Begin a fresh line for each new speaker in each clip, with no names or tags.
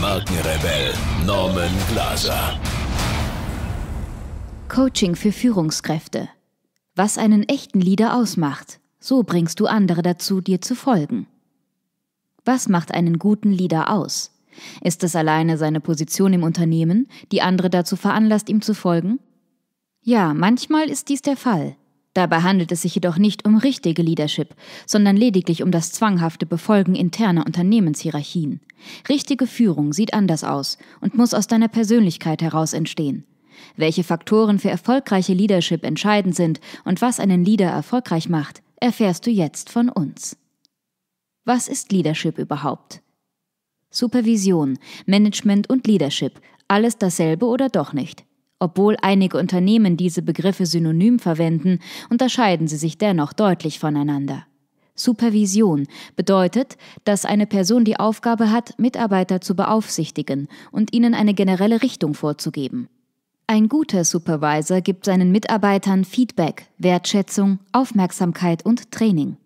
Markenrebell Norman
Glaser. Coaching für Führungskräfte. Was einen echten Leader ausmacht. So bringst du andere dazu, dir zu folgen. Was macht einen guten Leader aus? Ist es alleine seine Position im Unternehmen, die andere dazu veranlasst, ihm zu folgen? Ja, manchmal ist dies der Fall. Dabei handelt es sich jedoch nicht um richtige Leadership, sondern lediglich um das zwanghafte Befolgen interner Unternehmenshierarchien. Richtige Führung sieht anders aus und muss aus deiner Persönlichkeit heraus entstehen. Welche Faktoren für erfolgreiche Leadership entscheidend sind und was einen Leader erfolgreich macht, erfährst du jetzt von uns. Was ist Leadership überhaupt? Supervision, Management und Leadership, alles dasselbe oder doch nicht? Obwohl einige Unternehmen diese Begriffe synonym verwenden, unterscheiden sie sich dennoch deutlich voneinander. Supervision bedeutet, dass eine Person die Aufgabe hat, Mitarbeiter zu beaufsichtigen und ihnen eine generelle Richtung vorzugeben. Ein guter Supervisor gibt seinen Mitarbeitern Feedback, Wertschätzung, Aufmerksamkeit und Training.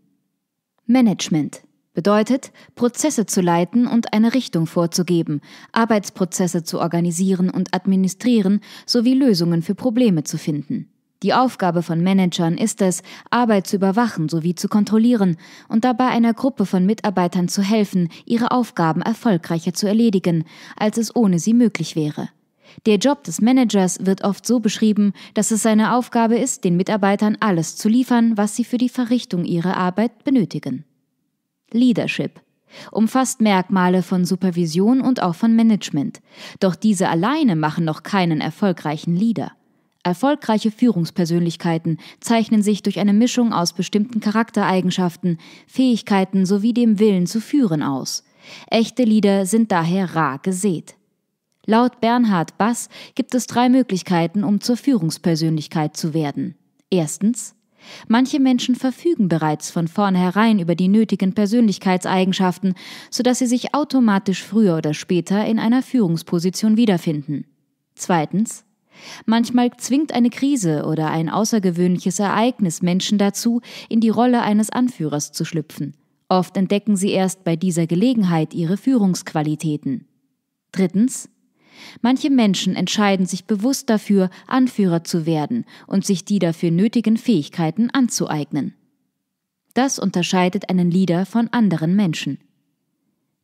Management Bedeutet, Prozesse zu leiten und eine Richtung vorzugeben, Arbeitsprozesse zu organisieren und administrieren sowie Lösungen für Probleme zu finden. Die Aufgabe von Managern ist es, Arbeit zu überwachen sowie zu kontrollieren und dabei einer Gruppe von Mitarbeitern zu helfen, ihre Aufgaben erfolgreicher zu erledigen, als es ohne sie möglich wäre. Der Job des Managers wird oft so beschrieben, dass es seine Aufgabe ist, den Mitarbeitern alles zu liefern, was sie für die Verrichtung ihrer Arbeit benötigen. Leadership umfasst Merkmale von Supervision und auch von Management. Doch diese alleine machen noch keinen erfolgreichen Leader. Erfolgreiche Führungspersönlichkeiten zeichnen sich durch eine Mischung aus bestimmten Charaktereigenschaften, Fähigkeiten sowie dem Willen zu führen aus. Echte Leader sind daher rar gesät. Laut Bernhard Bass gibt es drei Möglichkeiten, um zur Führungspersönlichkeit zu werden. Erstens Manche Menschen verfügen bereits von vornherein über die nötigen Persönlichkeitseigenschaften, sodass sie sich automatisch früher oder später in einer Führungsposition wiederfinden. Zweitens. Manchmal zwingt eine Krise oder ein außergewöhnliches Ereignis Menschen dazu, in die Rolle eines Anführers zu schlüpfen. Oft entdecken sie erst bei dieser Gelegenheit ihre Führungsqualitäten. Drittens. Manche Menschen entscheiden sich bewusst dafür, Anführer zu werden und sich die dafür nötigen Fähigkeiten anzueignen. Das unterscheidet einen Leader von anderen Menschen.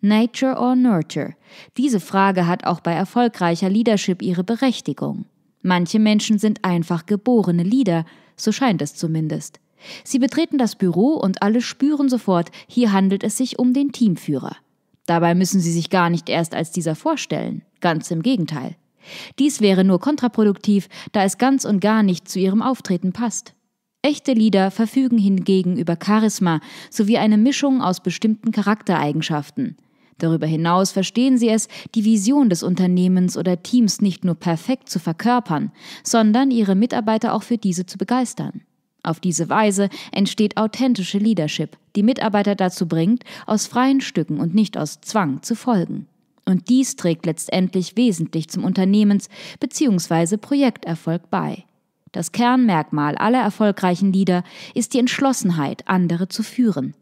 Nature or Nurture? Diese Frage hat auch bei erfolgreicher Leadership ihre Berechtigung. Manche Menschen sind einfach geborene Leader, so scheint es zumindest. Sie betreten das Büro und alle spüren sofort, hier handelt es sich um den Teamführer. Dabei müssen sie sich gar nicht erst als dieser vorstellen, ganz im Gegenteil. Dies wäre nur kontraproduktiv, da es ganz und gar nicht zu ihrem Auftreten passt. Echte Lieder verfügen hingegen über Charisma sowie eine Mischung aus bestimmten Charaktereigenschaften. Darüber hinaus verstehen sie es, die Vision des Unternehmens oder Teams nicht nur perfekt zu verkörpern, sondern ihre Mitarbeiter auch für diese zu begeistern. Auf diese Weise entsteht authentische Leadership, die Mitarbeiter dazu bringt, aus freien Stücken und nicht aus Zwang zu folgen. Und dies trägt letztendlich wesentlich zum Unternehmens- bzw. Projekterfolg bei. Das Kernmerkmal aller erfolgreichen Leader ist die Entschlossenheit, andere zu führen.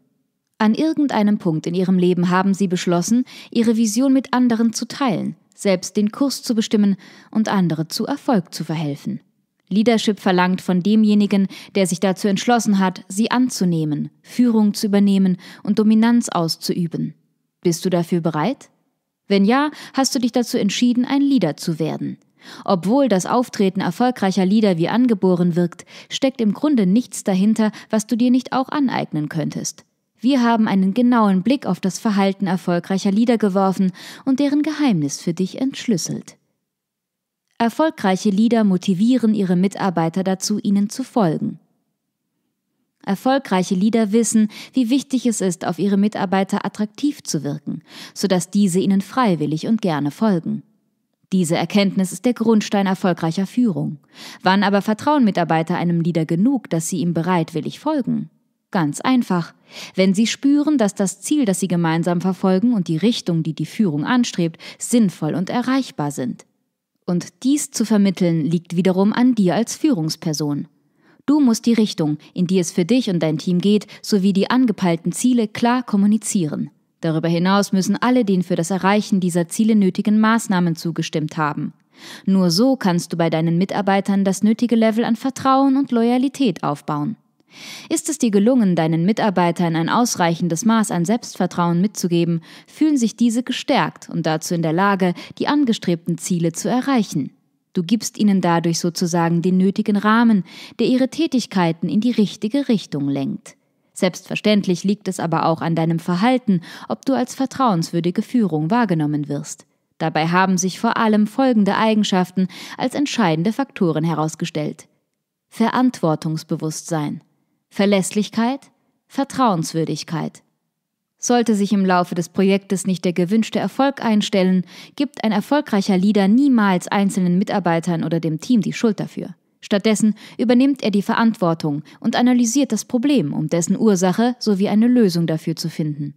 An irgendeinem Punkt in ihrem Leben haben sie beschlossen, ihre Vision mit anderen zu teilen, selbst den Kurs zu bestimmen und andere zu Erfolg zu verhelfen. Leadership verlangt von demjenigen, der sich dazu entschlossen hat, sie anzunehmen, Führung zu übernehmen und Dominanz auszuüben. Bist du dafür bereit? Wenn ja, hast du dich dazu entschieden, ein Leader zu werden. Obwohl das Auftreten erfolgreicher Leader wie angeboren wirkt, steckt im Grunde nichts dahinter, was du dir nicht auch aneignen könntest. Wir haben einen genauen Blick auf das Verhalten erfolgreicher Leader geworfen und deren Geheimnis für dich entschlüsselt. Erfolgreiche Leader motivieren ihre Mitarbeiter dazu, ihnen zu folgen. Erfolgreiche Leader wissen, wie wichtig es ist, auf ihre Mitarbeiter attraktiv zu wirken, sodass diese ihnen freiwillig und gerne folgen. Diese Erkenntnis ist der Grundstein erfolgreicher Führung. Wann aber vertrauen Mitarbeiter einem Leader genug, dass sie ihm bereitwillig folgen? Ganz einfach. Wenn sie spüren, dass das Ziel, das sie gemeinsam verfolgen und die Richtung, die die Führung anstrebt, sinnvoll und erreichbar sind. Und dies zu vermitteln liegt wiederum an dir als Führungsperson. Du musst die Richtung, in die es für dich und dein Team geht, sowie die angepeilten Ziele klar kommunizieren. Darüber hinaus müssen alle den für das Erreichen dieser Ziele nötigen Maßnahmen zugestimmt haben. Nur so kannst du bei deinen Mitarbeitern das nötige Level an Vertrauen und Loyalität aufbauen. Ist es dir gelungen, deinen Mitarbeitern ein ausreichendes Maß an Selbstvertrauen mitzugeben, fühlen sich diese gestärkt und dazu in der Lage, die angestrebten Ziele zu erreichen. Du gibst ihnen dadurch sozusagen den nötigen Rahmen, der ihre Tätigkeiten in die richtige Richtung lenkt. Selbstverständlich liegt es aber auch an deinem Verhalten, ob du als vertrauenswürdige Führung wahrgenommen wirst. Dabei haben sich vor allem folgende Eigenschaften als entscheidende Faktoren herausgestellt. Verantwortungsbewusstsein. Verlässlichkeit, Vertrauenswürdigkeit. Sollte sich im Laufe des Projektes nicht der gewünschte Erfolg einstellen, gibt ein erfolgreicher Leader niemals einzelnen Mitarbeitern oder dem Team die Schuld dafür. Stattdessen übernimmt er die Verantwortung und analysiert das Problem, um dessen Ursache sowie eine Lösung dafür zu finden.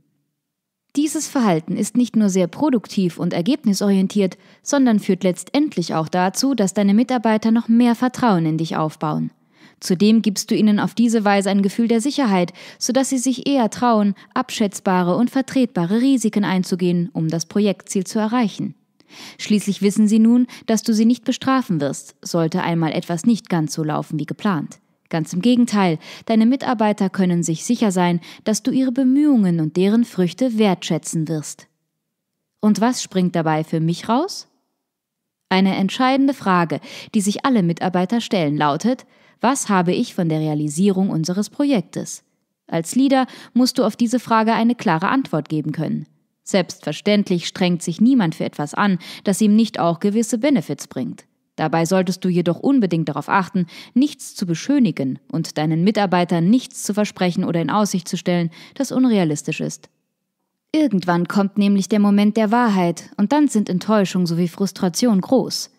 Dieses Verhalten ist nicht nur sehr produktiv und ergebnisorientiert, sondern führt letztendlich auch dazu, dass deine Mitarbeiter noch mehr Vertrauen in dich aufbauen. Zudem gibst du ihnen auf diese Weise ein Gefühl der Sicherheit, sodass sie sich eher trauen, abschätzbare und vertretbare Risiken einzugehen, um das Projektziel zu erreichen. Schließlich wissen sie nun, dass du sie nicht bestrafen wirst, sollte einmal etwas nicht ganz so laufen wie geplant. Ganz im Gegenteil, deine Mitarbeiter können sich sicher sein, dass du ihre Bemühungen und deren Früchte wertschätzen wirst. Und was springt dabei für mich raus? Eine entscheidende Frage, die sich alle Mitarbeiter stellen, lautet, was habe ich von der Realisierung unseres Projektes? Als Leader musst du auf diese Frage eine klare Antwort geben können. Selbstverständlich strengt sich niemand für etwas an, das ihm nicht auch gewisse Benefits bringt. Dabei solltest du jedoch unbedingt darauf achten, nichts zu beschönigen und deinen Mitarbeitern nichts zu versprechen oder in Aussicht zu stellen, das unrealistisch ist. Irgendwann kommt nämlich der Moment der Wahrheit und dann sind Enttäuschung sowie Frustration groß.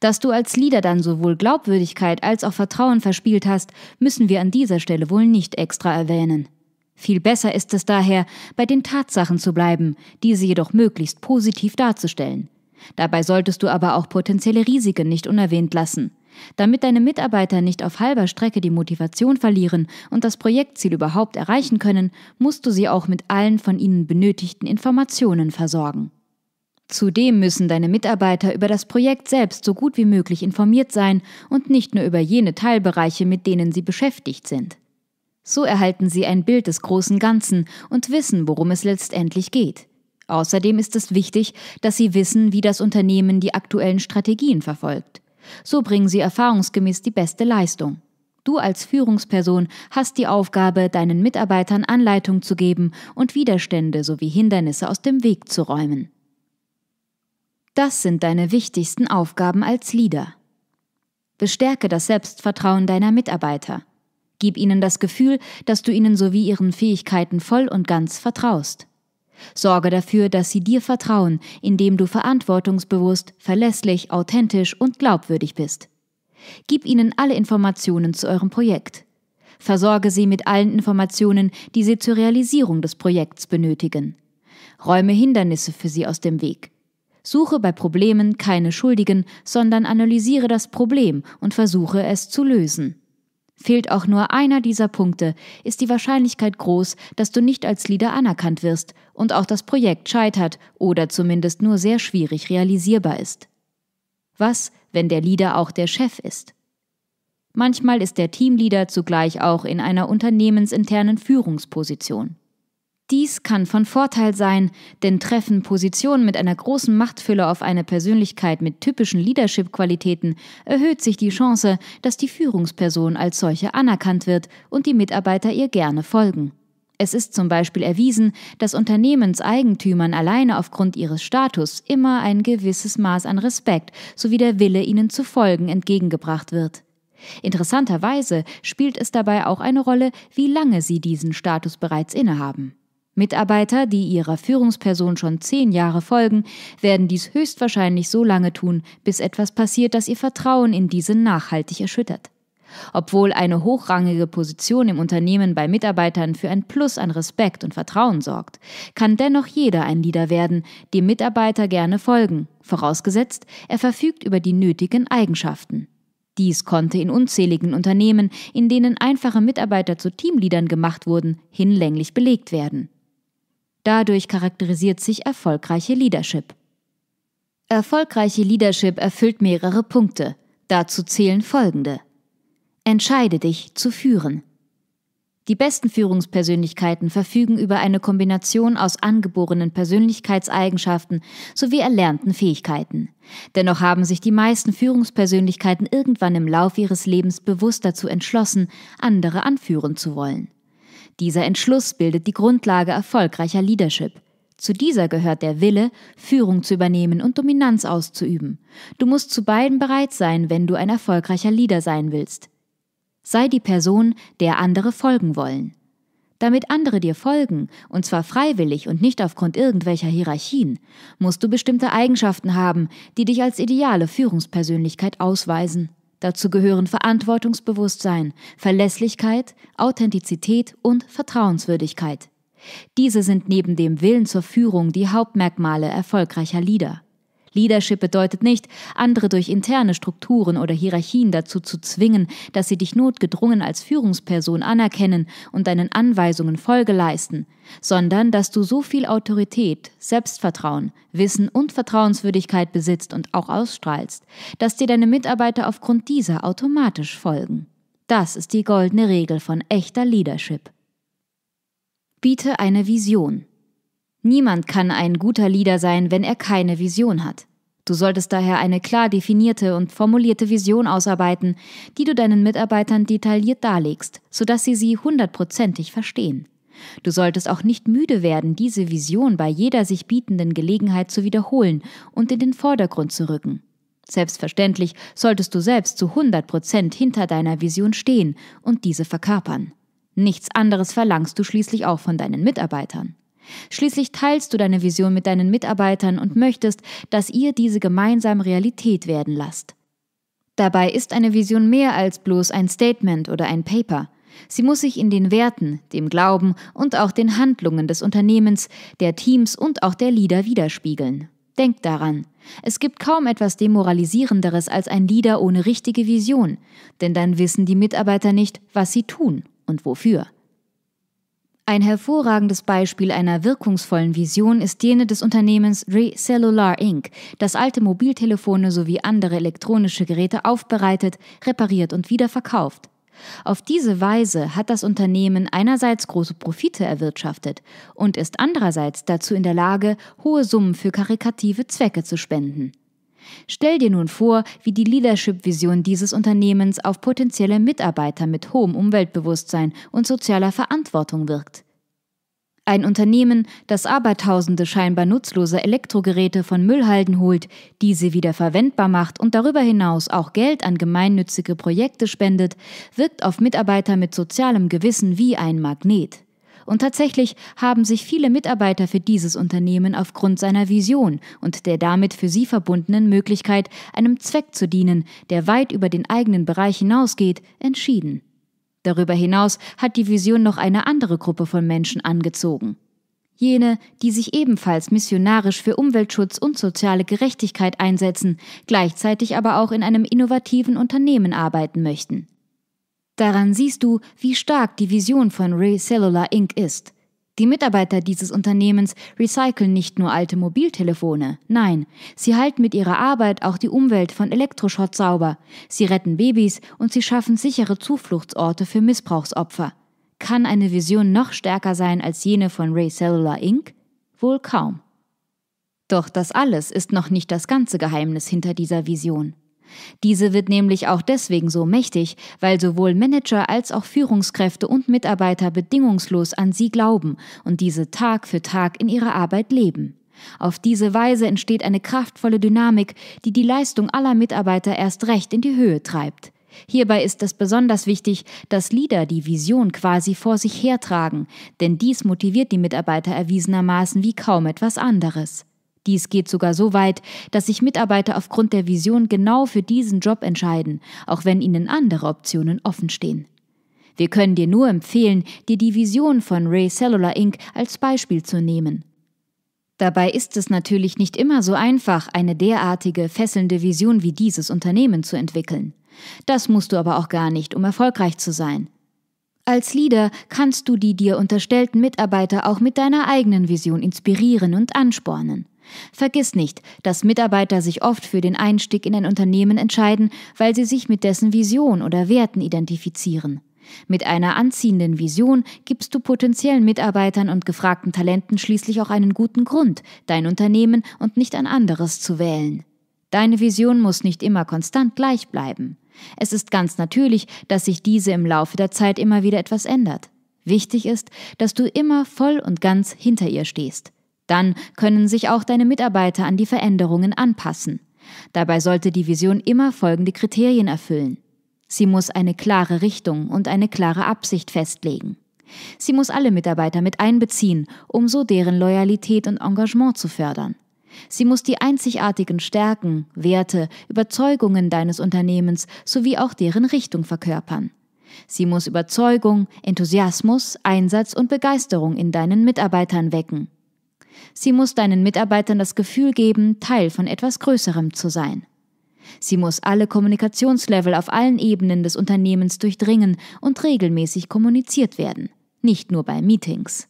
Dass du als Leader dann sowohl Glaubwürdigkeit als auch Vertrauen verspielt hast, müssen wir an dieser Stelle wohl nicht extra erwähnen. Viel besser ist es daher, bei den Tatsachen zu bleiben, diese jedoch möglichst positiv darzustellen. Dabei solltest du aber auch potenzielle Risiken nicht unerwähnt lassen. Damit deine Mitarbeiter nicht auf halber Strecke die Motivation verlieren und das Projektziel überhaupt erreichen können, musst du sie auch mit allen von ihnen benötigten Informationen versorgen. Zudem müssen deine Mitarbeiter über das Projekt selbst so gut wie möglich informiert sein und nicht nur über jene Teilbereiche, mit denen sie beschäftigt sind. So erhalten sie ein Bild des großen Ganzen und wissen, worum es letztendlich geht. Außerdem ist es wichtig, dass sie wissen, wie das Unternehmen die aktuellen Strategien verfolgt. So bringen sie erfahrungsgemäß die beste Leistung. Du als Führungsperson hast die Aufgabe, deinen Mitarbeitern Anleitung zu geben und Widerstände sowie Hindernisse aus dem Weg zu räumen. Das sind deine wichtigsten Aufgaben als Leader. Bestärke das Selbstvertrauen deiner Mitarbeiter. Gib ihnen das Gefühl, dass du ihnen sowie ihren Fähigkeiten voll und ganz vertraust. Sorge dafür, dass sie dir vertrauen, indem du verantwortungsbewusst, verlässlich, authentisch und glaubwürdig bist. Gib ihnen alle Informationen zu eurem Projekt. Versorge sie mit allen Informationen, die sie zur Realisierung des Projekts benötigen. Räume Hindernisse für sie aus dem Weg. Suche bei Problemen keine Schuldigen, sondern analysiere das Problem und versuche es zu lösen. Fehlt auch nur einer dieser Punkte, ist die Wahrscheinlichkeit groß, dass du nicht als Leader anerkannt wirst und auch das Projekt scheitert oder zumindest nur sehr schwierig realisierbar ist. Was, wenn der Leader auch der Chef ist? Manchmal ist der Teamleader zugleich auch in einer unternehmensinternen Führungsposition. Dies kann von Vorteil sein, denn treffen Positionen mit einer großen Machtfülle auf eine Persönlichkeit mit typischen Leadership-Qualitäten, erhöht sich die Chance, dass die Führungsperson als solche anerkannt wird und die Mitarbeiter ihr gerne folgen. Es ist zum Beispiel erwiesen, dass Unternehmenseigentümern alleine aufgrund ihres Status immer ein gewisses Maß an Respekt sowie der Wille, ihnen zu folgen, entgegengebracht wird. Interessanterweise spielt es dabei auch eine Rolle, wie lange sie diesen Status bereits innehaben. Mitarbeiter, die ihrer Führungsperson schon zehn Jahre folgen, werden dies höchstwahrscheinlich so lange tun, bis etwas passiert, das ihr Vertrauen in diese nachhaltig erschüttert. Obwohl eine hochrangige Position im Unternehmen bei Mitarbeitern für ein Plus an Respekt und Vertrauen sorgt, kann dennoch jeder ein Leader werden, dem Mitarbeiter gerne folgen, vorausgesetzt, er verfügt über die nötigen Eigenschaften. Dies konnte in unzähligen Unternehmen, in denen einfache Mitarbeiter zu Teamleadern gemacht wurden, hinlänglich belegt werden. Dadurch charakterisiert sich erfolgreiche Leadership. Erfolgreiche Leadership erfüllt mehrere Punkte. Dazu zählen folgende. Entscheide dich zu führen. Die besten Führungspersönlichkeiten verfügen über eine Kombination aus angeborenen Persönlichkeitseigenschaften sowie erlernten Fähigkeiten. Dennoch haben sich die meisten Führungspersönlichkeiten irgendwann im Lauf ihres Lebens bewusst dazu entschlossen, andere anführen zu wollen. Dieser Entschluss bildet die Grundlage erfolgreicher Leadership. Zu dieser gehört der Wille, Führung zu übernehmen und Dominanz auszuüben. Du musst zu beiden bereit sein, wenn du ein erfolgreicher Leader sein willst. Sei die Person, der andere folgen wollen. Damit andere dir folgen, und zwar freiwillig und nicht aufgrund irgendwelcher Hierarchien, musst du bestimmte Eigenschaften haben, die dich als ideale Führungspersönlichkeit ausweisen. Dazu gehören Verantwortungsbewusstsein, Verlässlichkeit, Authentizität und Vertrauenswürdigkeit. Diese sind neben dem Willen zur Führung die Hauptmerkmale erfolgreicher Leader. Leadership bedeutet nicht, andere durch interne Strukturen oder Hierarchien dazu zu zwingen, dass sie dich notgedrungen als Führungsperson anerkennen und deinen Anweisungen Folge leisten, sondern dass du so viel Autorität, Selbstvertrauen, Wissen und Vertrauenswürdigkeit besitzt und auch ausstrahlst, dass dir deine Mitarbeiter aufgrund dieser automatisch folgen. Das ist die goldene Regel von echter Leadership. Biete eine Vision. Niemand kann ein guter Leader sein, wenn er keine Vision hat. Du solltest daher eine klar definierte und formulierte Vision ausarbeiten, die du deinen Mitarbeitern detailliert darlegst, sodass sie sie hundertprozentig verstehen. Du solltest auch nicht müde werden, diese Vision bei jeder sich bietenden Gelegenheit zu wiederholen und in den Vordergrund zu rücken. Selbstverständlich solltest du selbst zu 100 Prozent hinter deiner Vision stehen und diese verkörpern. Nichts anderes verlangst du schließlich auch von deinen Mitarbeitern. Schließlich teilst du deine Vision mit deinen Mitarbeitern und möchtest, dass ihr diese gemeinsam Realität werden lasst. Dabei ist eine Vision mehr als bloß ein Statement oder ein Paper. Sie muss sich in den Werten, dem Glauben und auch den Handlungen des Unternehmens, der Teams und auch der Leader widerspiegeln. Denk daran, es gibt kaum etwas Demoralisierenderes als ein Leader ohne richtige Vision, denn dann wissen die Mitarbeiter nicht, was sie tun und wofür. Ein hervorragendes Beispiel einer wirkungsvollen Vision ist jene des Unternehmens Cellular Inc., das alte Mobiltelefone sowie andere elektronische Geräte aufbereitet, repariert und wiederverkauft. Auf diese Weise hat das Unternehmen einerseits große Profite erwirtschaftet und ist andererseits dazu in der Lage, hohe Summen für karikative Zwecke zu spenden. Stell dir nun vor, wie die Leadership-Vision dieses Unternehmens auf potenzielle Mitarbeiter mit hohem Umweltbewusstsein und sozialer Verantwortung wirkt. Ein Unternehmen, das abertausende scheinbar nutzlose Elektrogeräte von Müllhalden holt, diese wieder verwendbar macht und darüber hinaus auch Geld an gemeinnützige Projekte spendet, wirkt auf Mitarbeiter mit sozialem Gewissen wie ein Magnet. Und tatsächlich haben sich viele Mitarbeiter für dieses Unternehmen aufgrund seiner Vision und der damit für sie verbundenen Möglichkeit, einem Zweck zu dienen, der weit über den eigenen Bereich hinausgeht, entschieden. Darüber hinaus hat die Vision noch eine andere Gruppe von Menschen angezogen. Jene, die sich ebenfalls missionarisch für Umweltschutz und soziale Gerechtigkeit einsetzen, gleichzeitig aber auch in einem innovativen Unternehmen arbeiten möchten. Daran siehst du, wie stark die Vision von Ray Cellular Inc. ist. Die Mitarbeiter dieses Unternehmens recyceln nicht nur alte Mobiltelefone, nein, sie halten mit ihrer Arbeit auch die Umwelt von Elektroschrott sauber, sie retten Babys und sie schaffen sichere Zufluchtsorte für Missbrauchsopfer. Kann eine Vision noch stärker sein als jene von Ray Cellular Inc? Wohl kaum. Doch das alles ist noch nicht das ganze Geheimnis hinter dieser Vision. Diese wird nämlich auch deswegen so mächtig, weil sowohl Manager als auch Führungskräfte und Mitarbeiter bedingungslos an sie glauben und diese Tag für Tag in ihrer Arbeit leben. Auf diese Weise entsteht eine kraftvolle Dynamik, die die Leistung aller Mitarbeiter erst recht in die Höhe treibt. Hierbei ist es besonders wichtig, dass Leader die Vision quasi vor sich hertragen, denn dies motiviert die Mitarbeiter erwiesenermaßen wie kaum etwas anderes. Dies geht sogar so weit, dass sich Mitarbeiter aufgrund der Vision genau für diesen Job entscheiden, auch wenn ihnen andere Optionen offenstehen. Wir können dir nur empfehlen, dir die Vision von Ray Cellular Inc. als Beispiel zu nehmen. Dabei ist es natürlich nicht immer so einfach, eine derartige fesselnde Vision wie dieses Unternehmen zu entwickeln. Das musst du aber auch gar nicht, um erfolgreich zu sein. Als Leader kannst du die dir unterstellten Mitarbeiter auch mit deiner eigenen Vision inspirieren und anspornen. Vergiss nicht, dass Mitarbeiter sich oft für den Einstieg in ein Unternehmen entscheiden, weil sie sich mit dessen Vision oder Werten identifizieren. Mit einer anziehenden Vision gibst du potenziellen Mitarbeitern und gefragten Talenten schließlich auch einen guten Grund, dein Unternehmen und nicht ein anderes zu wählen. Deine Vision muss nicht immer konstant gleich bleiben. Es ist ganz natürlich, dass sich diese im Laufe der Zeit immer wieder etwas ändert. Wichtig ist, dass du immer voll und ganz hinter ihr stehst. Dann können sich auch deine Mitarbeiter an die Veränderungen anpassen. Dabei sollte die Vision immer folgende Kriterien erfüllen. Sie muss eine klare Richtung und eine klare Absicht festlegen. Sie muss alle Mitarbeiter mit einbeziehen, um so deren Loyalität und Engagement zu fördern. Sie muss die einzigartigen Stärken, Werte, Überzeugungen deines Unternehmens sowie auch deren Richtung verkörpern. Sie muss Überzeugung, Enthusiasmus, Einsatz und Begeisterung in deinen Mitarbeitern wecken. Sie muss deinen Mitarbeitern das Gefühl geben, Teil von etwas Größerem zu sein. Sie muss alle Kommunikationslevel auf allen Ebenen des Unternehmens durchdringen und regelmäßig kommuniziert werden, nicht nur bei Meetings.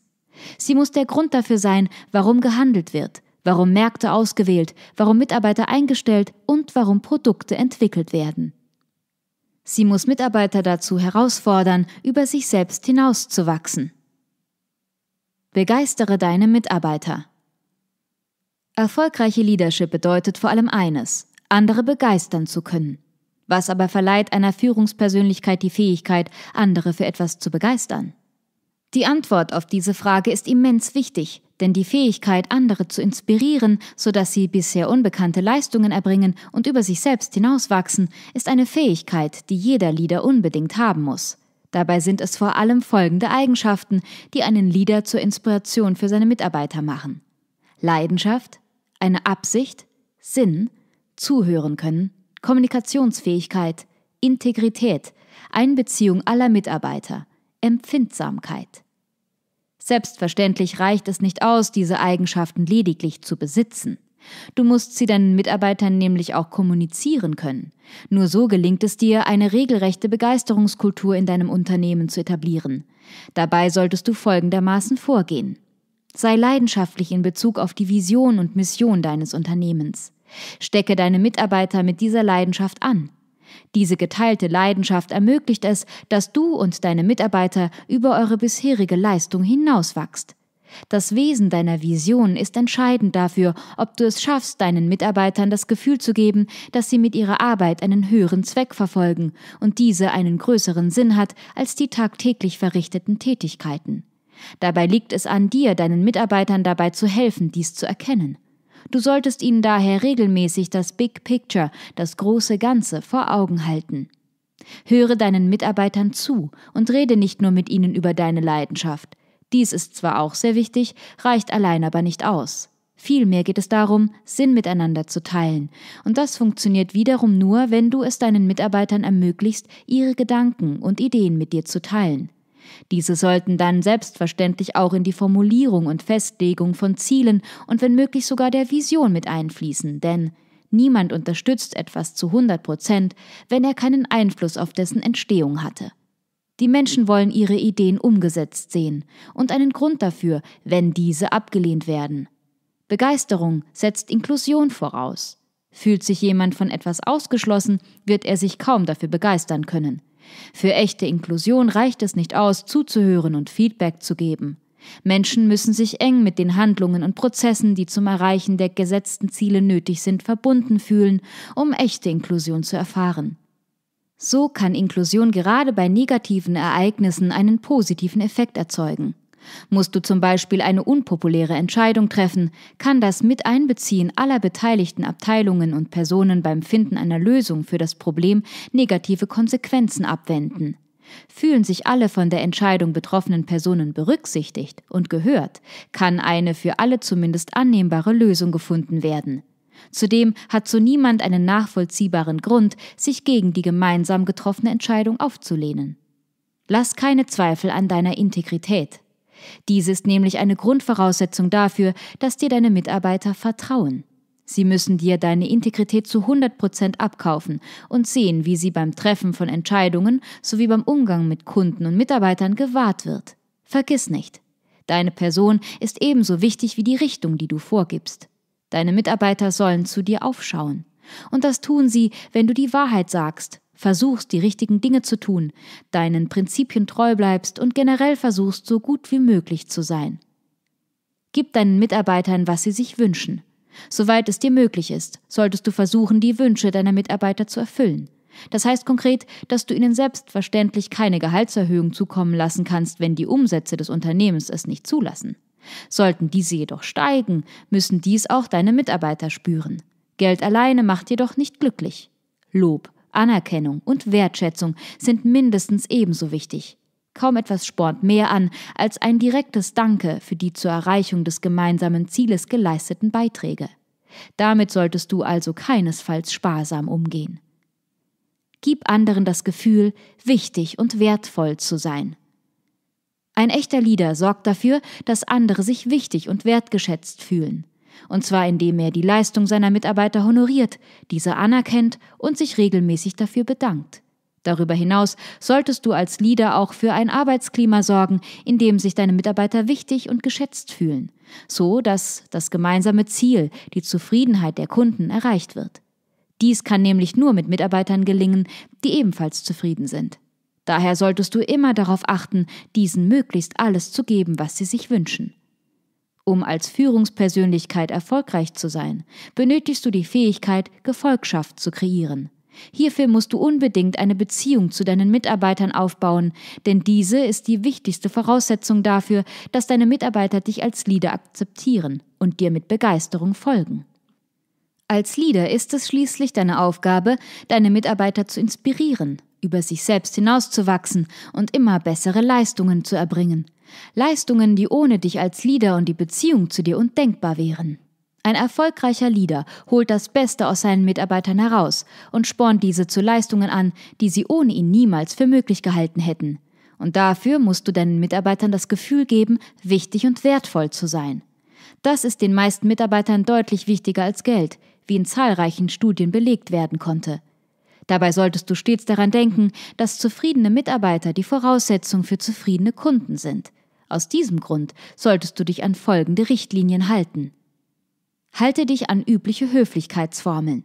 Sie muss der Grund dafür sein, warum gehandelt wird, warum Märkte ausgewählt, warum Mitarbeiter eingestellt und warum Produkte entwickelt werden. Sie muss Mitarbeiter dazu herausfordern, über sich selbst hinauszuwachsen. Begeistere deine Mitarbeiter. Erfolgreiche Leadership bedeutet vor allem eines, andere begeistern zu können. Was aber verleiht einer Führungspersönlichkeit die Fähigkeit, andere für etwas zu begeistern? Die Antwort auf diese Frage ist immens wichtig, denn die Fähigkeit, andere zu inspirieren, sodass sie bisher unbekannte Leistungen erbringen und über sich selbst hinauswachsen, ist eine Fähigkeit, die jeder Leader unbedingt haben muss. Dabei sind es vor allem folgende Eigenschaften, die einen Leader zur Inspiration für seine Mitarbeiter machen. Leidenschaft, eine Absicht, Sinn, zuhören können, Kommunikationsfähigkeit, Integrität, Einbeziehung aller Mitarbeiter, Empfindsamkeit. Selbstverständlich reicht es nicht aus, diese Eigenschaften lediglich zu besitzen. Du musst sie deinen Mitarbeitern nämlich auch kommunizieren können. Nur so gelingt es dir, eine regelrechte Begeisterungskultur in deinem Unternehmen zu etablieren. Dabei solltest du folgendermaßen vorgehen. Sei leidenschaftlich in Bezug auf die Vision und Mission deines Unternehmens. Stecke deine Mitarbeiter mit dieser Leidenschaft an. Diese geteilte Leidenschaft ermöglicht es, dass du und deine Mitarbeiter über eure bisherige Leistung hinauswachst. Das Wesen deiner Vision ist entscheidend dafür, ob du es schaffst, deinen Mitarbeitern das Gefühl zu geben, dass sie mit ihrer Arbeit einen höheren Zweck verfolgen und diese einen größeren Sinn hat als die tagtäglich verrichteten Tätigkeiten. Dabei liegt es an dir, deinen Mitarbeitern dabei zu helfen, dies zu erkennen. Du solltest ihnen daher regelmäßig das Big Picture, das große Ganze, vor Augen halten. Höre deinen Mitarbeitern zu und rede nicht nur mit ihnen über deine Leidenschaft. Dies ist zwar auch sehr wichtig, reicht allein aber nicht aus. Vielmehr geht es darum, Sinn miteinander zu teilen. Und das funktioniert wiederum nur, wenn du es deinen Mitarbeitern ermöglicht, ihre Gedanken und Ideen mit dir zu teilen. Diese sollten dann selbstverständlich auch in die Formulierung und Festlegung von Zielen und wenn möglich sogar der Vision mit einfließen, denn niemand unterstützt etwas zu 100 Prozent, wenn er keinen Einfluss auf dessen Entstehung hatte. Die Menschen wollen ihre Ideen umgesetzt sehen und einen Grund dafür, wenn diese abgelehnt werden. Begeisterung setzt Inklusion voraus. Fühlt sich jemand von etwas ausgeschlossen, wird er sich kaum dafür begeistern können. Für echte Inklusion reicht es nicht aus, zuzuhören und Feedback zu geben. Menschen müssen sich eng mit den Handlungen und Prozessen, die zum Erreichen der gesetzten Ziele nötig sind, verbunden fühlen, um echte Inklusion zu erfahren. So kann Inklusion gerade bei negativen Ereignissen einen positiven Effekt erzeugen. Musst du zum Beispiel eine unpopuläre Entscheidung treffen, kann das Miteinbeziehen aller beteiligten Abteilungen und Personen beim Finden einer Lösung für das Problem negative Konsequenzen abwenden. Fühlen sich alle von der Entscheidung betroffenen Personen berücksichtigt und gehört, kann eine für alle zumindest annehmbare Lösung gefunden werden. Zudem hat so niemand einen nachvollziehbaren Grund, sich gegen die gemeinsam getroffene Entscheidung aufzulehnen. Lass keine Zweifel an deiner Integrität. Dies ist nämlich eine Grundvoraussetzung dafür, dass dir deine Mitarbeiter vertrauen. Sie müssen dir deine Integrität zu 100 Prozent abkaufen und sehen, wie sie beim Treffen von Entscheidungen sowie beim Umgang mit Kunden und Mitarbeitern gewahrt wird. Vergiss nicht, deine Person ist ebenso wichtig wie die Richtung, die du vorgibst. Deine Mitarbeiter sollen zu dir aufschauen. Und das tun sie, wenn du die Wahrheit sagst, versuchst, die richtigen Dinge zu tun, deinen Prinzipien treu bleibst und generell versuchst, so gut wie möglich zu sein. Gib deinen Mitarbeitern, was sie sich wünschen. Soweit es dir möglich ist, solltest du versuchen, die Wünsche deiner Mitarbeiter zu erfüllen. Das heißt konkret, dass du ihnen selbstverständlich keine Gehaltserhöhung zukommen lassen kannst, wenn die Umsätze des Unternehmens es nicht zulassen. Sollten diese jedoch steigen, müssen dies auch deine Mitarbeiter spüren. Geld alleine macht jedoch nicht glücklich. Lob, Anerkennung und Wertschätzung sind mindestens ebenso wichtig. Kaum etwas spornt mehr an als ein direktes Danke für die zur Erreichung des gemeinsamen Zieles geleisteten Beiträge. Damit solltest du also keinesfalls sparsam umgehen. Gib anderen das Gefühl, wichtig und wertvoll zu sein. Ein echter Leader sorgt dafür, dass andere sich wichtig und wertgeschätzt fühlen. Und zwar indem er die Leistung seiner Mitarbeiter honoriert, diese anerkennt und sich regelmäßig dafür bedankt. Darüber hinaus solltest du als Leader auch für ein Arbeitsklima sorgen, in dem sich deine Mitarbeiter wichtig und geschätzt fühlen, so dass das gemeinsame Ziel, die Zufriedenheit der Kunden, erreicht wird. Dies kann nämlich nur mit Mitarbeitern gelingen, die ebenfalls zufrieden sind. Daher solltest du immer darauf achten, diesen möglichst alles zu geben, was sie sich wünschen. Um als Führungspersönlichkeit erfolgreich zu sein, benötigst du die Fähigkeit, Gefolgschaft zu kreieren. Hierfür musst du unbedingt eine Beziehung zu deinen Mitarbeitern aufbauen, denn diese ist die wichtigste Voraussetzung dafür, dass deine Mitarbeiter dich als Leader akzeptieren und dir mit Begeisterung folgen. Als Leader ist es schließlich deine Aufgabe, deine Mitarbeiter zu inspirieren über sich selbst hinauszuwachsen und immer bessere Leistungen zu erbringen. Leistungen, die ohne dich als Leader und die Beziehung zu dir undenkbar wären. Ein erfolgreicher Leader holt das Beste aus seinen Mitarbeitern heraus und spornt diese zu Leistungen an, die sie ohne ihn niemals für möglich gehalten hätten. Und dafür musst du deinen Mitarbeitern das Gefühl geben, wichtig und wertvoll zu sein. Das ist den meisten Mitarbeitern deutlich wichtiger als Geld, wie in zahlreichen Studien belegt werden konnte. Dabei solltest du stets daran denken, dass zufriedene Mitarbeiter die Voraussetzung für zufriedene Kunden sind. Aus diesem Grund solltest du dich an folgende Richtlinien halten. Halte dich an übliche Höflichkeitsformeln.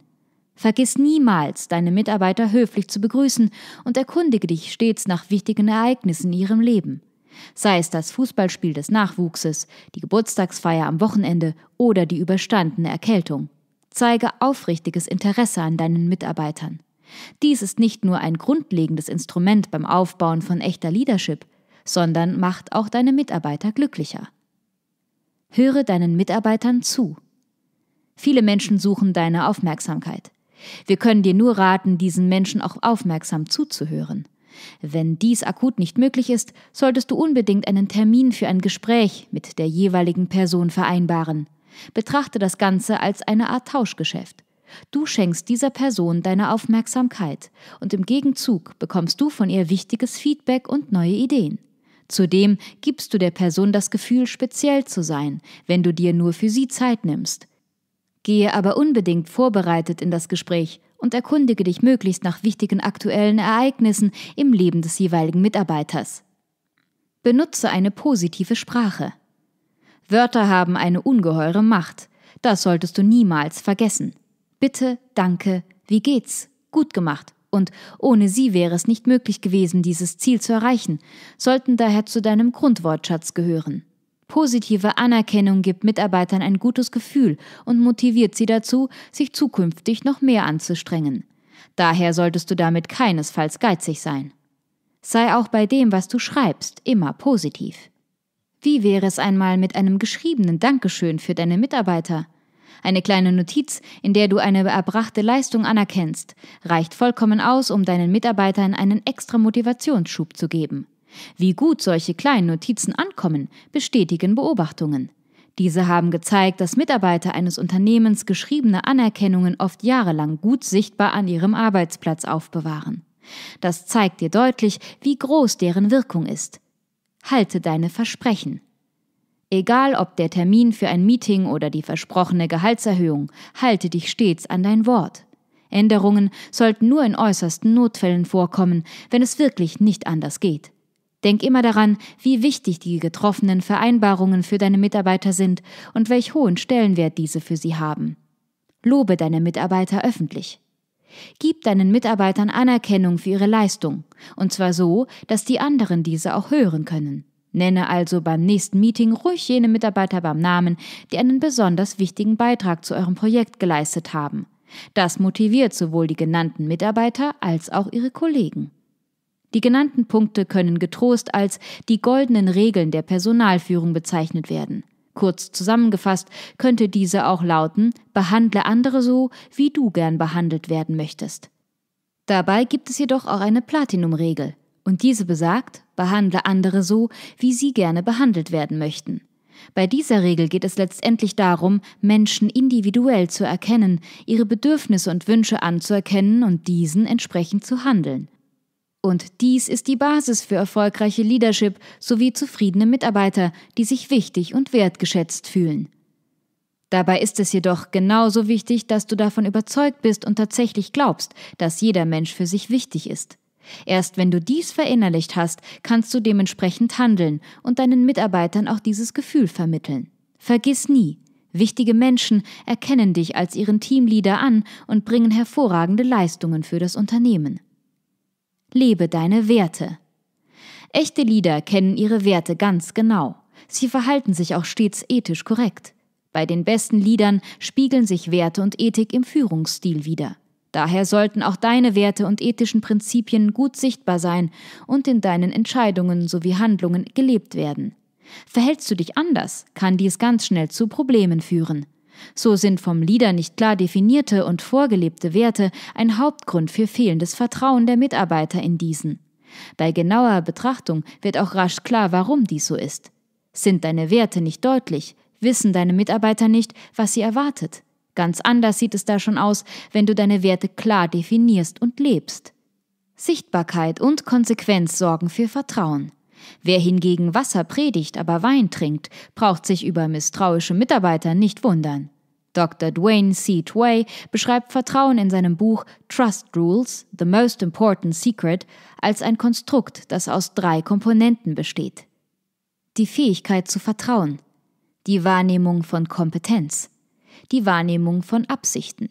Vergiss niemals, deine Mitarbeiter höflich zu begrüßen und erkundige dich stets nach wichtigen Ereignissen in ihrem Leben. Sei es das Fußballspiel des Nachwuchses, die Geburtstagsfeier am Wochenende oder die überstandene Erkältung. Zeige aufrichtiges Interesse an deinen Mitarbeitern. Dies ist nicht nur ein grundlegendes Instrument beim Aufbauen von echter Leadership, sondern macht auch deine Mitarbeiter glücklicher. Höre deinen Mitarbeitern zu. Viele Menschen suchen deine Aufmerksamkeit. Wir können dir nur raten, diesen Menschen auch aufmerksam zuzuhören. Wenn dies akut nicht möglich ist, solltest du unbedingt einen Termin für ein Gespräch mit der jeweiligen Person vereinbaren. Betrachte das Ganze als eine Art Tauschgeschäft. Du schenkst dieser Person deine Aufmerksamkeit und im Gegenzug bekommst du von ihr wichtiges Feedback und neue Ideen. Zudem gibst du der Person das Gefühl, speziell zu sein, wenn du dir nur für sie Zeit nimmst. Gehe aber unbedingt vorbereitet in das Gespräch und erkundige dich möglichst nach wichtigen aktuellen Ereignissen im Leben des jeweiligen Mitarbeiters. Benutze eine positive Sprache. Wörter haben eine ungeheure Macht. Das solltest du niemals vergessen. Bitte, danke, wie geht's? Gut gemacht. Und ohne sie wäre es nicht möglich gewesen, dieses Ziel zu erreichen, sollten daher zu deinem Grundwortschatz gehören. Positive Anerkennung gibt Mitarbeitern ein gutes Gefühl und motiviert sie dazu, sich zukünftig noch mehr anzustrengen. Daher solltest du damit keinesfalls geizig sein. Sei auch bei dem, was du schreibst, immer positiv. Wie wäre es einmal mit einem geschriebenen Dankeschön für deine Mitarbeiter? Eine kleine Notiz, in der du eine erbrachte Leistung anerkennst, reicht vollkommen aus, um deinen Mitarbeitern einen extra Motivationsschub zu geben. Wie gut solche kleinen Notizen ankommen, bestätigen Beobachtungen. Diese haben gezeigt, dass Mitarbeiter eines Unternehmens geschriebene Anerkennungen oft jahrelang gut sichtbar an ihrem Arbeitsplatz aufbewahren. Das zeigt dir deutlich, wie groß deren Wirkung ist. Halte deine Versprechen. Egal ob der Termin für ein Meeting oder die versprochene Gehaltserhöhung, halte dich stets an dein Wort. Änderungen sollten nur in äußersten Notfällen vorkommen, wenn es wirklich nicht anders geht. Denk immer daran, wie wichtig die getroffenen Vereinbarungen für deine Mitarbeiter sind und welch hohen Stellenwert diese für sie haben. Lobe deine Mitarbeiter öffentlich. Gib deinen Mitarbeitern Anerkennung für ihre Leistung, und zwar so, dass die anderen diese auch hören können. Nenne also beim nächsten Meeting ruhig jene Mitarbeiter beim Namen, die einen besonders wichtigen Beitrag zu eurem Projekt geleistet haben. Das motiviert sowohl die genannten Mitarbeiter als auch ihre Kollegen. Die genannten Punkte können getrost als die goldenen Regeln der Personalführung bezeichnet werden. Kurz zusammengefasst könnte diese auch lauten, behandle andere so, wie du gern behandelt werden möchtest. Dabei gibt es jedoch auch eine Platinum-Regel und diese besagt, behandle andere so, wie sie gerne behandelt werden möchten. Bei dieser Regel geht es letztendlich darum, Menschen individuell zu erkennen, ihre Bedürfnisse und Wünsche anzuerkennen und diesen entsprechend zu handeln. Und dies ist die Basis für erfolgreiche Leadership sowie zufriedene Mitarbeiter, die sich wichtig und wertgeschätzt fühlen. Dabei ist es jedoch genauso wichtig, dass du davon überzeugt bist und tatsächlich glaubst, dass jeder Mensch für sich wichtig ist. Erst wenn du dies verinnerlicht hast, kannst du dementsprechend handeln und deinen Mitarbeitern auch dieses Gefühl vermitteln. Vergiss nie, wichtige Menschen erkennen dich als ihren Teamleader an und bringen hervorragende Leistungen für das Unternehmen. Lebe deine Werte. Echte Leader kennen ihre Werte ganz genau. Sie verhalten sich auch stets ethisch korrekt. Bei den besten Leadern spiegeln sich Werte und Ethik im Führungsstil wider. Daher sollten auch deine Werte und ethischen Prinzipien gut sichtbar sein und in deinen Entscheidungen sowie Handlungen gelebt werden. Verhältst du dich anders, kann dies ganz schnell zu Problemen führen. So sind vom Leader nicht klar definierte und vorgelebte Werte ein Hauptgrund für fehlendes Vertrauen der Mitarbeiter in diesen. Bei genauer Betrachtung wird auch rasch klar, warum dies so ist. Sind deine Werte nicht deutlich, wissen deine Mitarbeiter nicht, was sie erwartet. Ganz anders sieht es da schon aus, wenn du deine Werte klar definierst und lebst. Sichtbarkeit und Konsequenz sorgen für Vertrauen. Wer hingegen Wasser predigt, aber Wein trinkt, braucht sich über misstrauische Mitarbeiter nicht wundern. Dr. Dwayne C. Tway beschreibt Vertrauen in seinem Buch Trust Rules, The Most Important Secret, als ein Konstrukt, das aus drei Komponenten besteht. Die Fähigkeit zu vertrauen, die Wahrnehmung von Kompetenz die Wahrnehmung von Absichten.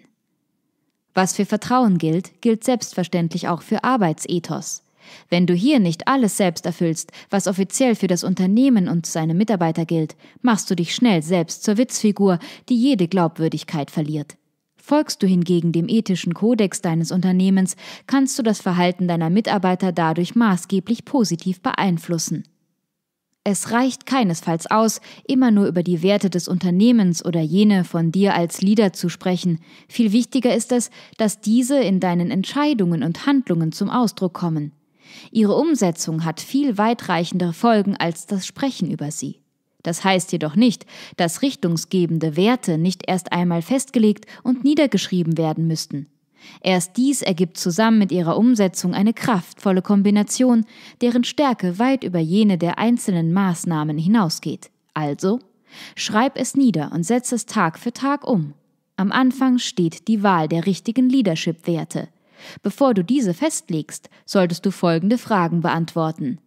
Was für Vertrauen gilt, gilt selbstverständlich auch für Arbeitsethos. Wenn du hier nicht alles selbst erfüllst, was offiziell für das Unternehmen und seine Mitarbeiter gilt, machst du dich schnell selbst zur Witzfigur, die jede Glaubwürdigkeit verliert. Folgst du hingegen dem ethischen Kodex deines Unternehmens, kannst du das Verhalten deiner Mitarbeiter dadurch maßgeblich positiv beeinflussen. Es reicht keinesfalls aus, immer nur über die Werte des Unternehmens oder jene von dir als Leader zu sprechen. Viel wichtiger ist es, dass diese in deinen Entscheidungen und Handlungen zum Ausdruck kommen. Ihre Umsetzung hat viel weitreichendere Folgen als das Sprechen über sie. Das heißt jedoch nicht, dass richtungsgebende Werte nicht erst einmal festgelegt und niedergeschrieben werden müssten. Erst dies ergibt zusammen mit ihrer Umsetzung eine kraftvolle Kombination, deren Stärke weit über jene der einzelnen Maßnahmen hinausgeht. Also, schreib es nieder und setz es Tag für Tag um. Am Anfang steht die Wahl der richtigen Leadership-Werte. Bevor du diese festlegst, solltest du folgende Fragen beantworten.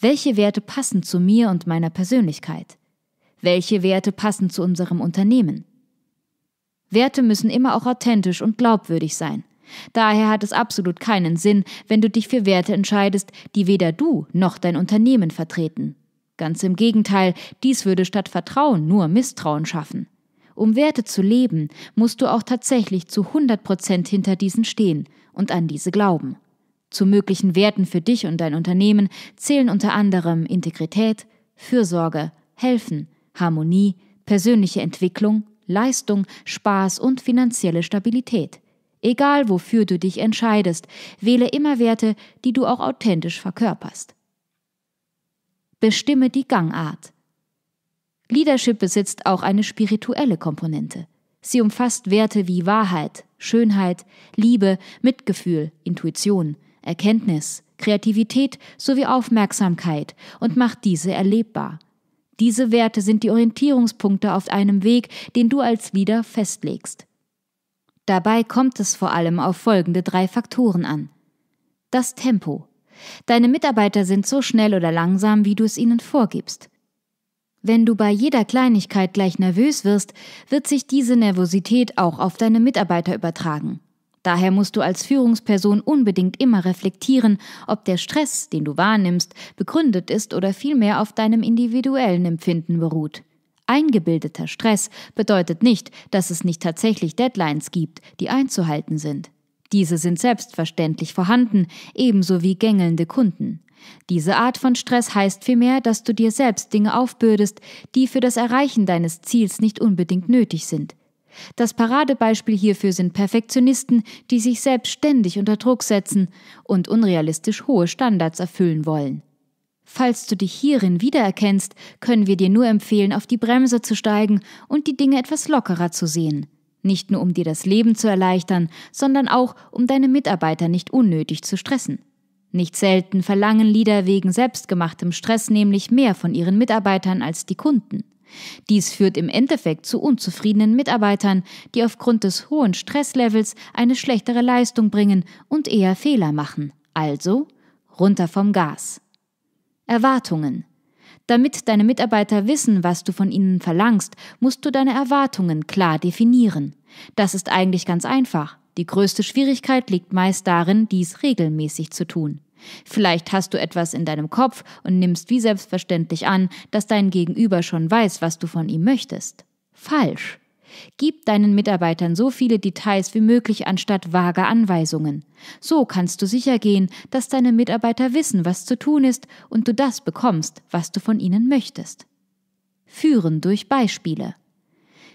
Welche Werte passen zu mir und meiner Persönlichkeit? Welche Werte passen zu unserem Unternehmen? Werte müssen immer auch authentisch und glaubwürdig sein. Daher hat es absolut keinen Sinn, wenn du dich für Werte entscheidest, die weder du noch dein Unternehmen vertreten. Ganz im Gegenteil, dies würde statt Vertrauen nur Misstrauen schaffen. Um Werte zu leben, musst du auch tatsächlich zu 100 Prozent hinter diesen stehen und an diese glauben. Zu möglichen Werten für dich und dein Unternehmen zählen unter anderem Integrität, Fürsorge, Helfen, Harmonie, persönliche Entwicklung Leistung, Spaß und finanzielle Stabilität. Egal wofür du dich entscheidest, wähle immer Werte, die du auch authentisch verkörperst. Bestimme die Gangart. Leadership besitzt auch eine spirituelle Komponente. Sie umfasst Werte wie Wahrheit, Schönheit, Liebe, Mitgefühl, Intuition, Erkenntnis, Kreativität sowie Aufmerksamkeit und macht diese erlebbar – diese Werte sind die Orientierungspunkte auf einem Weg, den du als Leader festlegst. Dabei kommt es vor allem auf folgende drei Faktoren an. Das Tempo. Deine Mitarbeiter sind so schnell oder langsam, wie du es ihnen vorgibst. Wenn du bei jeder Kleinigkeit gleich nervös wirst, wird sich diese Nervosität auch auf deine Mitarbeiter übertragen. Daher musst du als Führungsperson unbedingt immer reflektieren, ob der Stress, den du wahrnimmst, begründet ist oder vielmehr auf deinem individuellen Empfinden beruht. Eingebildeter Stress bedeutet nicht, dass es nicht tatsächlich Deadlines gibt, die einzuhalten sind. Diese sind selbstverständlich vorhanden, ebenso wie gängelnde Kunden. Diese Art von Stress heißt vielmehr, dass du dir selbst Dinge aufbürdest, die für das Erreichen deines Ziels nicht unbedingt nötig sind. Das Paradebeispiel hierfür sind Perfektionisten, die sich selbstständig unter Druck setzen und unrealistisch hohe Standards erfüllen wollen. Falls du dich hierin wiedererkennst, können wir dir nur empfehlen, auf die Bremse zu steigen und die Dinge etwas lockerer zu sehen. Nicht nur um dir das Leben zu erleichtern, sondern auch um deine Mitarbeiter nicht unnötig zu stressen. Nicht selten verlangen Lieder wegen selbstgemachtem Stress nämlich mehr von ihren Mitarbeitern als die Kunden. Dies führt im Endeffekt zu unzufriedenen Mitarbeitern, die aufgrund des hohen Stresslevels eine schlechtere Leistung bringen und eher Fehler machen. Also runter vom Gas. Erwartungen. Damit deine Mitarbeiter wissen, was du von ihnen verlangst, musst du deine Erwartungen klar definieren. Das ist eigentlich ganz einfach. Die größte Schwierigkeit liegt meist darin, dies regelmäßig zu tun. Vielleicht hast du etwas in deinem Kopf und nimmst wie selbstverständlich an, dass dein Gegenüber schon weiß, was du von ihm möchtest. Falsch. Gib deinen Mitarbeitern so viele Details wie möglich anstatt vager Anweisungen. So kannst du sichergehen, dass deine Mitarbeiter wissen, was zu tun ist und du das bekommst, was du von ihnen möchtest. Führen durch Beispiele.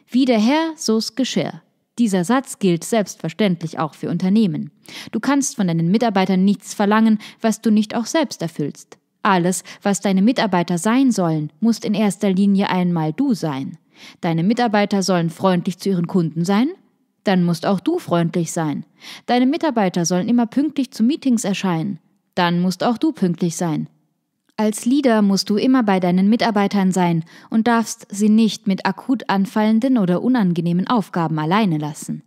Wie der Herr, so's Geschirr. Dieser Satz gilt selbstverständlich auch für Unternehmen. Du kannst von deinen Mitarbeitern nichts verlangen, was du nicht auch selbst erfüllst. Alles, was deine Mitarbeiter sein sollen, musst in erster Linie einmal du sein. Deine Mitarbeiter sollen freundlich zu ihren Kunden sein, dann musst auch du freundlich sein. Deine Mitarbeiter sollen immer pünktlich zu Meetings erscheinen, dann musst auch du pünktlich sein. Als Leader musst du immer bei deinen Mitarbeitern sein und darfst sie nicht mit akut anfallenden oder unangenehmen Aufgaben alleine lassen.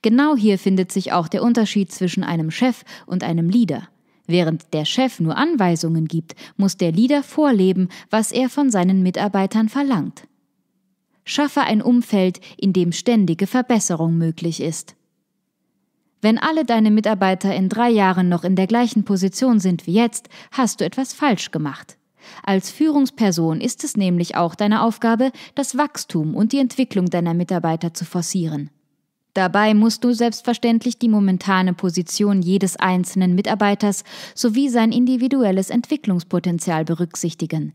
Genau hier findet sich auch der Unterschied zwischen einem Chef und einem Leader. Während der Chef nur Anweisungen gibt, muss der Leader vorleben, was er von seinen Mitarbeitern verlangt. Schaffe ein Umfeld, in dem ständige Verbesserung möglich ist. Wenn alle deine Mitarbeiter in drei Jahren noch in der gleichen Position sind wie jetzt, hast du etwas falsch gemacht. Als Führungsperson ist es nämlich auch deine Aufgabe, das Wachstum und die Entwicklung deiner Mitarbeiter zu forcieren. Dabei musst du selbstverständlich die momentane Position jedes einzelnen Mitarbeiters sowie sein individuelles Entwicklungspotenzial berücksichtigen.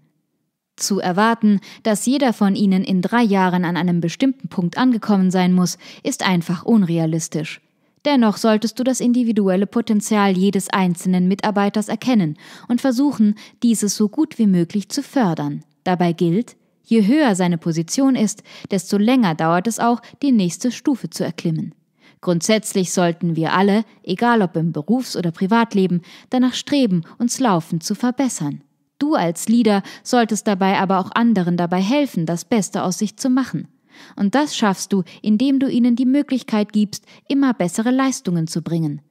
Zu erwarten, dass jeder von ihnen in drei Jahren an einem bestimmten Punkt angekommen sein muss, ist einfach unrealistisch. Dennoch solltest du das individuelle Potenzial jedes einzelnen Mitarbeiters erkennen und versuchen, dieses so gut wie möglich zu fördern. Dabei gilt, je höher seine Position ist, desto länger dauert es auch, die nächste Stufe zu erklimmen. Grundsätzlich sollten wir alle, egal ob im Berufs- oder Privatleben, danach streben, uns laufend zu verbessern. Du als Leader solltest dabei aber auch anderen dabei helfen, das Beste aus sich zu machen. Und das schaffst du, indem du ihnen die Möglichkeit gibst, immer bessere Leistungen zu bringen.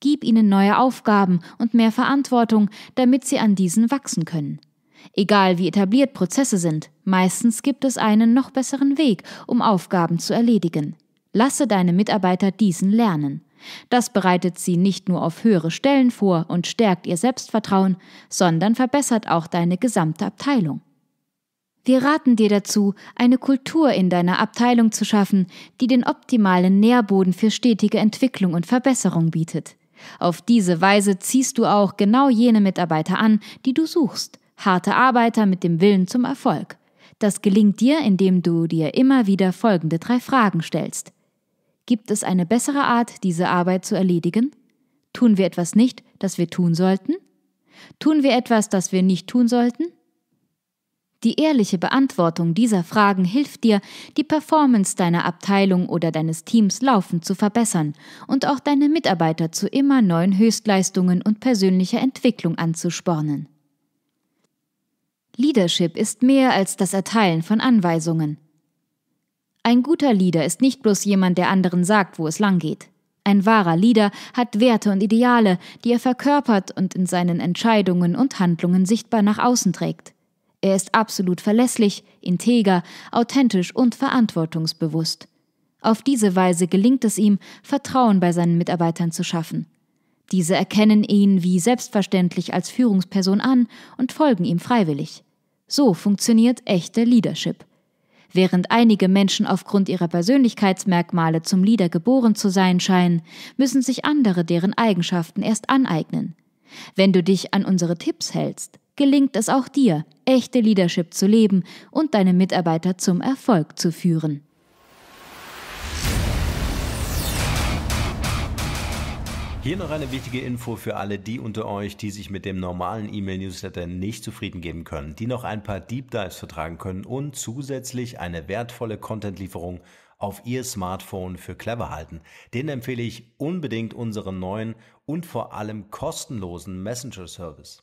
Gib ihnen neue Aufgaben und mehr Verantwortung, damit sie an diesen wachsen können. Egal wie etabliert Prozesse sind, meistens gibt es einen noch besseren Weg, um Aufgaben zu erledigen. Lasse deine Mitarbeiter diesen lernen. Das bereitet sie nicht nur auf höhere Stellen vor und stärkt ihr Selbstvertrauen, sondern verbessert auch deine gesamte Abteilung. Wir raten dir dazu, eine Kultur in deiner Abteilung zu schaffen, die den optimalen Nährboden für stetige Entwicklung und Verbesserung bietet. Auf diese Weise ziehst du auch genau jene Mitarbeiter an, die du suchst, harte Arbeiter mit dem Willen zum Erfolg. Das gelingt dir, indem du dir immer wieder folgende drei Fragen stellst. Gibt es eine bessere Art, diese Arbeit zu erledigen? Tun wir etwas nicht, das wir tun sollten? Tun wir etwas, das wir nicht tun sollten? Die ehrliche Beantwortung dieser Fragen hilft dir, die Performance deiner Abteilung oder deines Teams laufend zu verbessern und auch deine Mitarbeiter zu immer neuen Höchstleistungen und persönlicher Entwicklung anzuspornen. Leadership ist mehr als das Erteilen von Anweisungen. Ein guter Leader ist nicht bloß jemand, der anderen sagt, wo es lang geht. Ein wahrer Leader hat Werte und Ideale, die er verkörpert und in seinen Entscheidungen und Handlungen sichtbar nach außen trägt. Er ist absolut verlässlich, integer, authentisch und verantwortungsbewusst. Auf diese Weise gelingt es ihm, Vertrauen bei seinen Mitarbeitern zu schaffen. Diese erkennen ihn wie selbstverständlich als Führungsperson an und folgen ihm freiwillig. So funktioniert echte Leadership. Während einige Menschen aufgrund ihrer Persönlichkeitsmerkmale zum Leader geboren zu sein scheinen, müssen sich andere deren Eigenschaften erst aneignen. Wenn du dich an unsere Tipps hältst, gelingt es auch dir, echte Leadership zu leben und deine Mitarbeiter zum Erfolg zu führen.
Hier noch eine wichtige Info für alle die unter euch, die sich mit dem normalen E-Mail-Newsletter nicht zufrieden geben können, die noch ein paar Deep Dives vertragen können und zusätzlich eine wertvolle Content-Lieferung auf ihr Smartphone für clever halten. Den empfehle ich unbedingt unseren neuen und vor allem kostenlosen Messenger-Service.